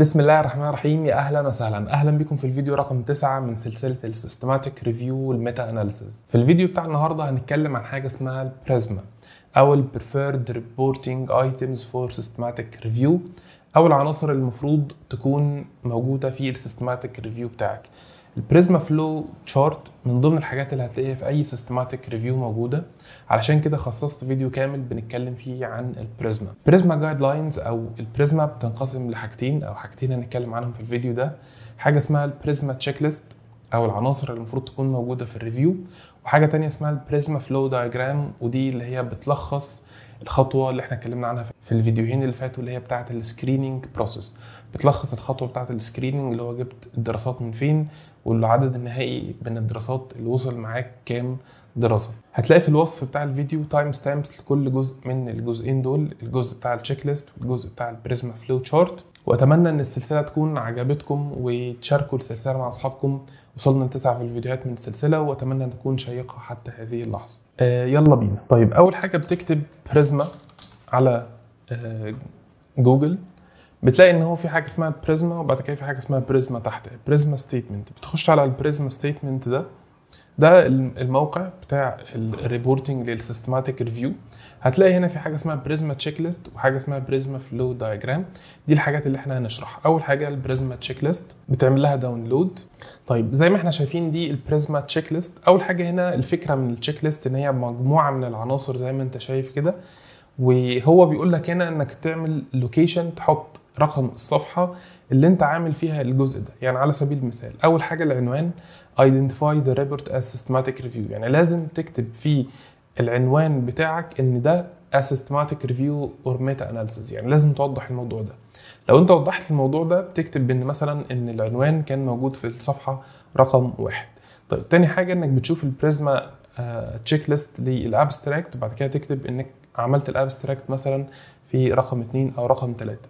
بسم الله الرحمن الرحيم يا اهلا وسهلا اهلا بكم في الفيديو رقم 9 من سلسله السيستماتيك ريفيو والميتا اناليسيز في الفيديو بتاع النهارده هنتكلم عن حاجه اسمها البريزما او البريفيرد Preferred Reporting Items for Systematic Review او العناصر المفروض تكون موجوده في السيستماتيك ريفيو بتاعك البريزما فلو تشارت من ضمن الحاجات اللي هتلاقيها في اي سيستماتيك ريفيو موجوده علشان كده خصصت فيديو كامل بنتكلم فيه عن البريزما بريزما جايد لاينز او البريزما بتنقسم لحاجتين او حاجتين هنتكلم عنهم في الفيديو ده حاجه اسمها البريزما تشيك ليست او العناصر اللي المفروض تكون موجوده في الريفيو وحاجه تانية اسمها البريزما فلو دايجرام ودي اللي هي بتلخص الخطوه اللي احنا اتكلمنا عنها في الفيديوهين اللي فاتوا اللي هي بتاعه السكريننج بروسيس بتلخص الخطوه بتاعه السكريننج اللي هو جبت الدراسات من فين والعدد النهائي من الدراسات اللي وصل معاك كام دراسه هتلاقي في الوصف بتاع الفيديو تايم ستامبس لكل جزء من الجزئين دول الجزء بتاع التشيك ليست والجزء بتاع البريزما فلو تشارت واتمنى ان السلسله تكون عجبتكم وتشاركوا السلسله مع اصحابكم وصلنا لتسع في الفيديوهات من السلسله واتمنى ان تكون شيقه حتى هذه اللحظه آه يلا بينا طيب اول حاجه بتكتب بريزما على آه جوجل بتلاقي ان هو في حاجه اسمها بريزما وبعد كده في حاجه اسمها بريزما تحت بريزما ستيتمنت بتخش على البريزما ستيتمنت ده ده الموقع بتاع الريبورتنج للسيستماتيك ريفيو هتلاقي هنا في حاجه اسمها بريزما تشيك ليست وحاجه اسمها بريزما فلو دايجرام دي الحاجات اللي احنا هنشرحها اول حاجه البريزما تشيك ليست بتعمل لها داونلود طيب زي ما احنا شايفين دي البريزما تشيك ليست اول حاجه هنا الفكره من التشيك ليست ان هي مجموعه من العناصر زي ما انت شايف كده وهو بيقول لك هنا انك تعمل لوكيشن تحط رقم الصفحه اللي انت عامل فيها الجزء ده يعني على سبيل المثال اول حاجه العنوان identify the report as systematic review يعني لازم تكتب في العنوان بتاعك ان ده as systematic review or meta analysis يعني لازم توضح الموضوع ده لو انت وضحت الموضوع ده بتكتب بان مثلا ان العنوان كان موجود في الصفحه رقم واحد طيب تاني حاجه انك بتشوف البريزما تشيك آه، ليست للابستراكت وبعد كده تكتب انك عملت الابستراكت مثلا في رقم اتنين او رقم تلاته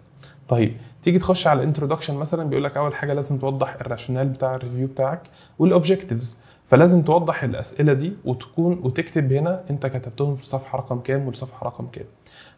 طيب تيجي تخش على الانترودكشن مثلا بيقول لك اول حاجه لازم توضح الراشونال بتاع الريفيو بتاعك والاوبجكتيفز فلازم توضح الاسئله دي وتكون وتكتب هنا انت كتبتهم في صفحه رقم كام والصفحه رقم كام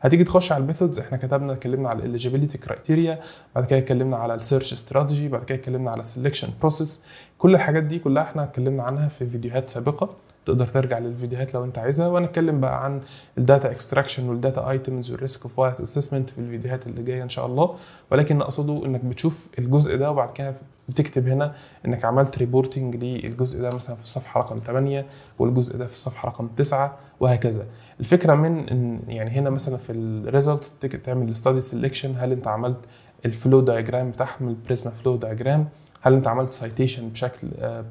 هتيجي تخش على الميثودز احنا كتبنا اتكلمنا على الاليجيبيليتي كرايتيريا بعد كده اتكلمنا على السيرش استراتيجي بعد كده اتكلمنا على السلكشن بروسيس كل الحاجات دي كلها احنا اتكلمنا عنها في فيديوهات سابقه تقدر ترجع للفيديوهات لو انت عايزها وانا اتكلم بقى عن الداتا اكستراكشن والداتا ايتمز والريسك اوف وايز اسسمنت في الفيديوهات اللي جايه ان شاء الله ولكن اقصده انك بتشوف الجزء ده وبعد كده بتكتب هنا انك عملت ريبورتنج للجزء ده مثلا في الصفحه رقم 8 والجزء ده في الصفحه رقم 9 وهكذا الفكره من ان يعني هنا مثلا في الريزلتس تعمل الاستادي سيلكشن هل انت عملت الفلو دايجرام بتاعهم البريزما فلو دايجرام هل انت عملت سايتيشن بشكل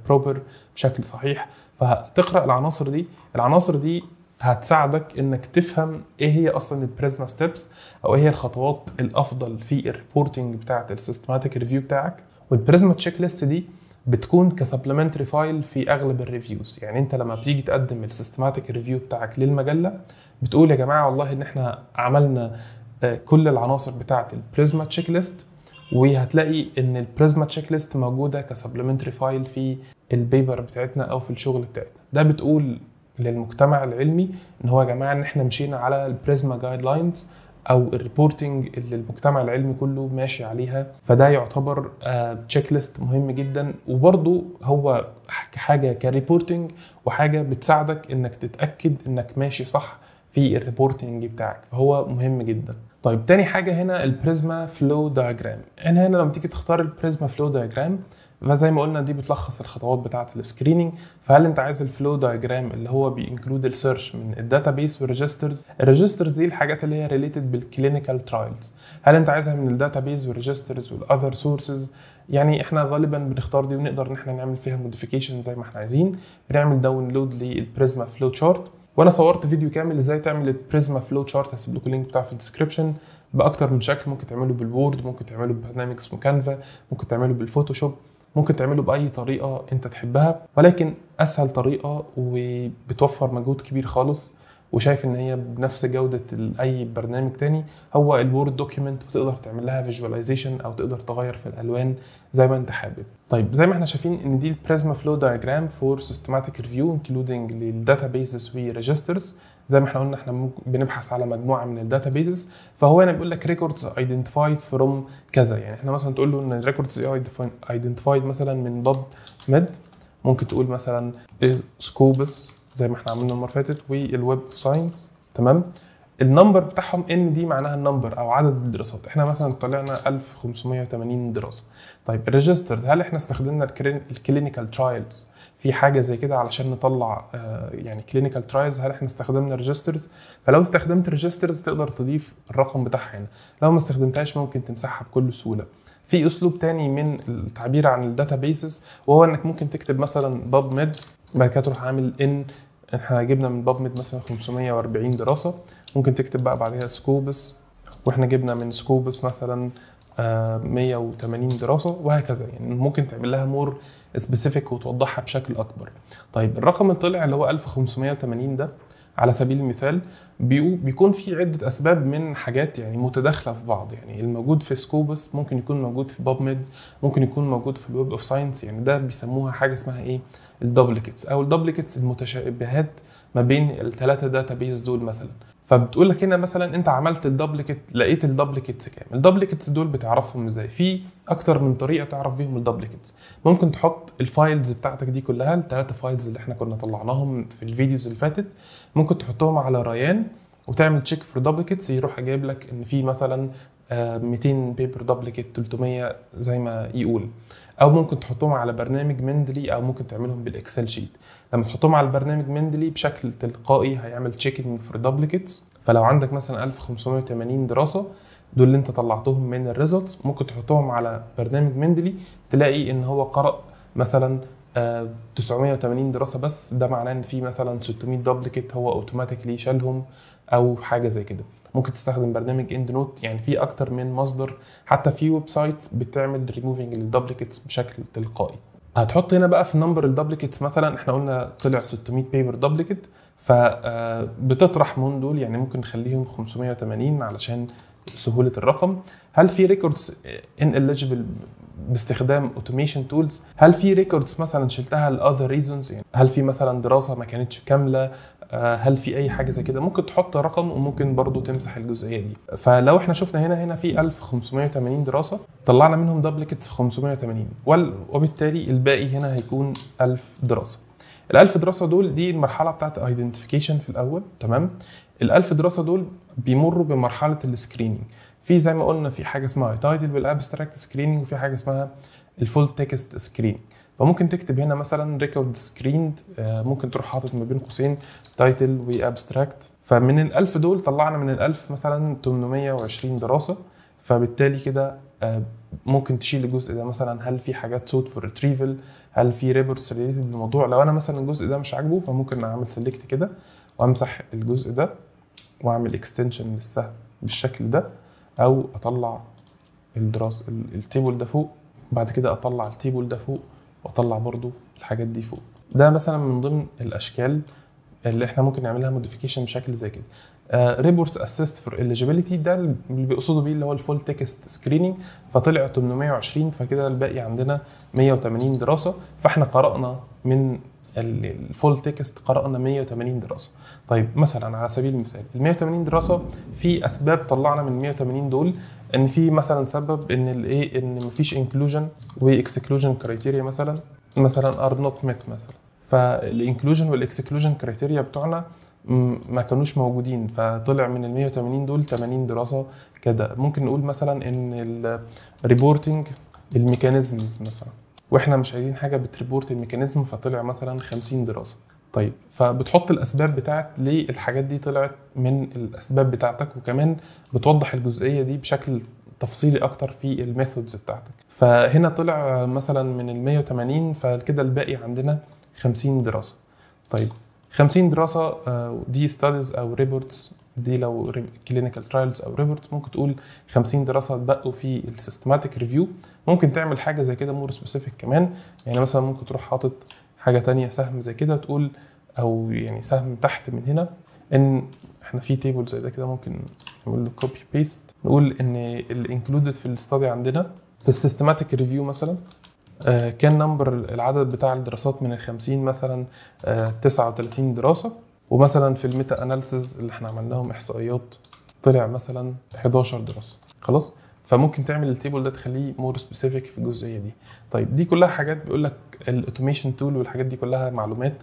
بروبر آه، بشكل صحيح فتقرا العناصر دي العناصر دي هتساعدك انك تفهم ايه هي اصلا البريزما ستيبس او ايه هي الخطوات الافضل في الريبورتنج بتاعه السيستماتيك ريفيو بتاعك والبريزما تشيك ليست دي بتكون كسبلمنتري فايل في اغلب الريفيوز يعني انت لما بتيجي تقدم السيستماتيك ريفيو بتاعك للمجله بتقول يا جماعه والله ان احنا عملنا آه، كل العناصر بتاعه البريزما تشيك ليست وهتلاقي ان البريزما تشيك ليست موجوده كسبلمنتري فايل في البيبر بتاعتنا او في الشغل بتاعتنا ده بتقول للمجتمع العلمي ان هو يا جماعه ان احنا مشينا على البريزما جايد لاينز او الريبورتنج اللي المجتمع العلمي كله ماشي عليها فده يعتبر تشيك آه، ليست مهم جدا وبرده هو حاجه كريبورتنج وحاجه بتساعدك انك تتاكد انك ماشي صح في الريبورتنج بتاعك فهو مهم جدا طيب تاني حاجة هنا البريزما فلو دايجرام هنا هنا لما تيجي تختار البريزما فلو دايجرام فزي ما قلنا دي بتلخص الخطوات بتاعة السكريننج فهل انت عايز الفلو دايجرام اللي هو بينكلود السيرش من بيس والريجسترز الريجسترز دي الحاجات اللي هي ريليتد بالكلينيكال ترايلز هل انت عايزها من بيس والريجسترز والاذر سورسز يعني احنا غالبا بنختار دي ونقدر ان احنا نعمل فيها موديفيكيشن زي ما احنا عايزين بنعمل داونلود للبريزما فلو تشارت وانا صورت فيديو كامل ازاي تعمل البريزما فلو شارت هسيب لكم اللينك بتاعه في الديسكربشن باكتر من شكل ممكن تعمله بالوورد ممكن تعمله ببرنامج اسمه كانفا ممكن تعمله بالفوتوشوب ممكن تعمله باي طريقه انت تحبها ولكن اسهل طريقه وبتوفر مجهود كبير خالص وشايف ان هي بنفس جوده اي برنامج تاني هو الوورد دوكيمنت وتقدر تعمل لها فيجواليزيشن او تقدر تغير في الالوان زي ما انت حابب طيب زي ما احنا شايفين ان دي البريزما فلو دايجرام فور سيستماتيك ريفيو انكلودنج بيزز وريجسترز زي ما احنا قلنا احنا بنبحث على مجموعه من بيزز فهو هنا بيقول لك ريكوردز ايدنتيفايد فروم كذا يعني احنا مثلا تقول له ان الريكوردز ايدنتيفايد مثلا من ضب ميد ممكن تقول مثلا سكوبس زي ما احنا عملنا المره اللي فاتت والويب ساينس تمام النمبر بتاعهم ان دي معناها النمبر او عدد الدراسات احنا مثلا طلعنا 1580 دراسه طيب الريجسترز هل احنا استخدمنا الكلينيكال ترايلز في حاجه زي كده علشان نطلع آه، يعني كلينيكال ترايلز هل احنا استخدمنا ريجسترز فلو استخدمت ريجسترز تقدر تضيف الرقم بتاعها هنا لو ما استخدمتهاش ممكن تمسحها بكل سهوله في اسلوب تاني من التعبير عن الداتا بيسز وهو انك ممكن تكتب مثلا باب ميد بعد كده تروح عامل ان احنا جبنا من ميد مثلا 540 دراسه ممكن تكتب بقى بعدها سكوبس واحنا جبنا من سكوبس مثلا 180 آه، دراسه وهكذا يعني ممكن تعمل لها مور سبيسيفيك وتوضحها بشكل اكبر. طيب الرقم اللي طلع اللي هو 1580 ده على سبيل المثال بيكون في عده اسباب من حاجات يعني متداخله في بعض يعني الموجود في سكوبس ممكن يكون موجود في باب ميد ممكن يكون موجود في الويب اوف ساينس يعني ده بيسموها حاجه اسمها ايه الدوبليكيتس او الدوبليكيتس المتشابهات ما بين الثلاثه داتا بيز دول مثلا فبتقول لك هنا مثلا انت عملت الدبلكت لقيت الدبلكتس كام الدبلكتس دول بتعرفهم ازاي في اكتر من طريقه تعرف بيهم الدبلكتس ممكن تحط الفايلز بتاعتك دي كلها الثلاثه فايلز اللي احنا كنا طلعناهم في الفيديوز اللي فاتت ممكن تحطهم على ريان وتعمل تشيك فور دبلكتس يروح جايب لك ان في مثلا 200 بيبر دبلكت 300 زي ما يقول او ممكن تحطهم على برنامج مندلي او ممكن تعملهم بالاكسل شيت لما تحطهم على البرنامج مندلي بشكل تلقائي هيعمل تشيكنج فور دبليكيتس فلو عندك مثلا 1580 دراسه دول اللي انت طلعتهم من الريزلتس ممكن تحطهم على برنامج مندلي تلاقي ان هو قرأ مثلا 980 آه، دراسه بس ده معناه ان في مثلا 600 دبليكيت هو اوتوماتيكلي شالهم او حاجه زي كده ممكن تستخدم برنامج اند نوت يعني في اكتر من مصدر حتى في ويب سايتس بتعمل ريموفنج للدوبليكيتس بشكل تلقائي هتحط هنا بقى في نمبر الدوبليكيتس مثلا احنا قلنا طلع 600 بيبر ف فبتطرح آه، من دول يعني ممكن نخليهم 580 علشان سهوله الرقم هل في ريكوردز ان اليجيبل باستخدام اوتوميشن تولز هل في ريكوردز مثلا شلتها لاذر ريزونز يعني هل في مثلا دراسه ما كانتش كامله آه، هل في اي حاجه زي كده ممكن تحط رقم وممكن برضو تمسح الجزئيه دي فلو احنا شفنا هنا هنا في 1580 دراسه طلعنا منهم دبليكتس 580 وبالتالي الباقي هنا هيكون 1000 دراسه ال 1000 دراسه دول دي المرحله بتاعت ايدنتيفيكيشن في الاول تمام ال 1000 دراسه دول بيمروا بمرحله السكريننج في زي ما قلنا في حاجه اسمها تايتل بالابستراكت سكريننج وفي حاجه اسمها الفول تكست سكريننج فممكن تكتب هنا مثلا ريكورد سكريند آه، ممكن تروح حاطط ما بين قوسين تايتل وابستراكت فمن ال1000 دول طلعنا من ال1000 مثلا 820 دراسة فبالتالي كده آه، ممكن تشيل الجزء ده مثلا هل في حاجات سوت فور ريتريفل هل في ريبورتس ريليتد للموضوع لو انا مثلا الجزء ده مش عاجبه فممكن اعمل سيلكت كده وامسح الجزء ده واعمل اكستنشن للسهم بالشكل ده او اطلع الدراسه التيبل ده فوق بعد كده اطلع التيبل ده فوق واطلع برضو الحاجات دي فوق ده مثلا من ضمن الاشكال اللي احنا ممكن نعملها موديفيكيشن بشكل زي كده ريبورتس اسيست فور اليجيبيليتي ده اللي بيقصدوا بيه اللي هو الفول تكست سكريننج فطلع 820 فكده الباقي عندنا 180 دراسه فاحنا قرانا من الفول تكست قرانا 180 دراسه طيب مثلا على سبيل المثال ال 180 دراسه في اسباب طلعنا من 180 دول ان في مثلا سبب ان الايه ان مفيش انكلوجن واكسكلوجن كرايتيريا مثلا مثلا ار نوت ميت مثلا فالانكلوجن والاكسكلوجن كرايتيريا بتوعنا ما كانوش موجودين فطلع من ال 180 دول 80 دراسه كده ممكن نقول مثلا ان الريبورتنج الميكانيزمز مثلا واحنا مش عايزين حاجه بتريبورت الميكانيزم فطلع مثلا 50 دراسه طيب فبتحط الاسباب بتاعت ليه الحاجات دي طلعت من الاسباب بتاعتك وكمان بتوضح الجزئيه دي بشكل تفصيلي اكتر في الميثودز بتاعتك فهنا طلع مثلا من ال 180 فكده الباقي عندنا 50 دراسه طيب 50 دراسه آه، دي ستاديز او ريبورتس دي لو كلينيكال ترايلز او ريبورت ممكن تقول 50 دراسه اتبقوا في السيستماتيك ريفيو ممكن تعمل حاجه زي كده مور سبيسيفيك كمان يعني مثلا ممكن تروح حاطط حاجه تانية سهم زي كده تقول او يعني سهم تحت من هنا ان احنا في تيبل زي ده كده ممكن نعمل له كوبي بيست نقول ان الانكلودد في الاستادي عندنا في السيستماتيك ريفيو مثلا آه، كان نمبر العدد بتاع الدراسات من ال 50 مثلا 39 آه، دراسه ومثلا في الميتا اناليسز اللي احنا عملناهم احصائيات طلع مثلا 11 دراسه خلاص فممكن تعمل التيبل ده تخليه مور سبيسيفيك في الجزئيه دي طيب دي كلها حاجات بيقول لك الاوتوميشن تول والحاجات دي كلها معلومات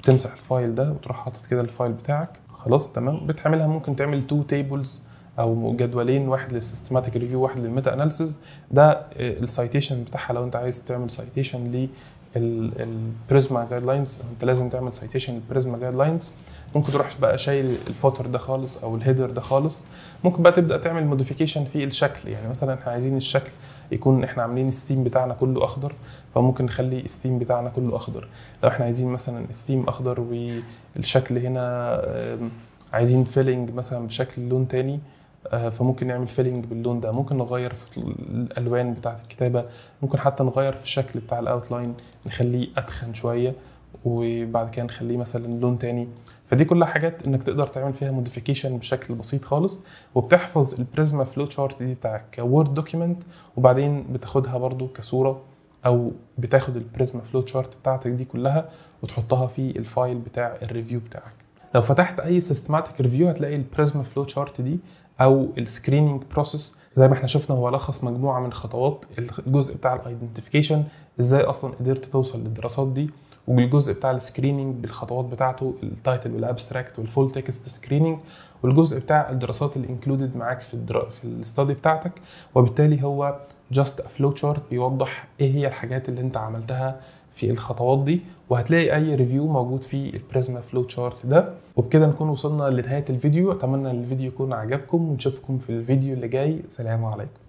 بتمسح الفايل ده وتروح حاطط كده الفايل بتاعك خلاص تمام بتعملها ممكن تعمل تو تيبلز او جدولين واحد للسيستماتيك ريفيو واحد للميتا اناليسيز ده السيتيشن بتاعها لو انت عايز تعمل سيتيشن للبريزما جايد لاينز انت لازم تعمل سيتيشن للبريزما جايد لاينز ممكن تروح بقى شايل الفوتر ده خالص او الهيدر ده خالص ممكن بقى تبدا تعمل موديفيكيشن في الشكل يعني مثلا احنا عايزين الشكل يكون احنا عاملين الثيم بتاعنا كله اخضر فممكن نخلي الثيم بتاعنا كله اخضر لو احنا عايزين مثلا الثيم اخضر والشكل هنا عايزين فيلنج مثلا بشكل لون تاني آه، فممكن نعمل فيلنج باللون ده ممكن نغير في الالوان بتاعه الكتابه ممكن حتى نغير في الشكل بتاع الاوتلاين نخليه اتخن شويه وبعد كده نخليه مثلا لون تاني فدي كلها حاجات انك تقدر تعمل فيها موديفيكيشن بشكل بسيط خالص وبتحفظ البريزما فلو تشارت دي بتاعك كوورد دوكيمنت وبعدين بتاخدها برضو كصوره او بتاخد البريزما فلو تشارت بتاعتك دي كلها وتحطها في الفايل بتاع الريفيو بتاعك لو فتحت اي سيستماتيك ريفيو هتلاقي البريزما فلو تشارت دي او السكريننج بروسيس زي ما احنا شفنا هو لخص مجموعه من خطوات الجزء بتاع الايدنتيفيكيشن ازاي اصلا قدرت توصل للدراسات دي والجزء بتاع السكريننج بالخطوات بتاعته التايتل والابستراكت والفول تكست سكريننج والجزء بتاع الدراسات اللي انكلودد معاك في الدرا... في الاستادي بتاعتك وبالتالي هو جاست افلو تشارت بيوضح ايه هي الحاجات اللي انت عملتها في الخطوات دي وهتلاقي اي ريفيو موجود في البريزما فلو تشارت ده وبكده نكون وصلنا لنهايه الفيديو اتمنى الفيديو يكون عجبكم ونشوفكم في الفيديو اللي جاي سلام عليكم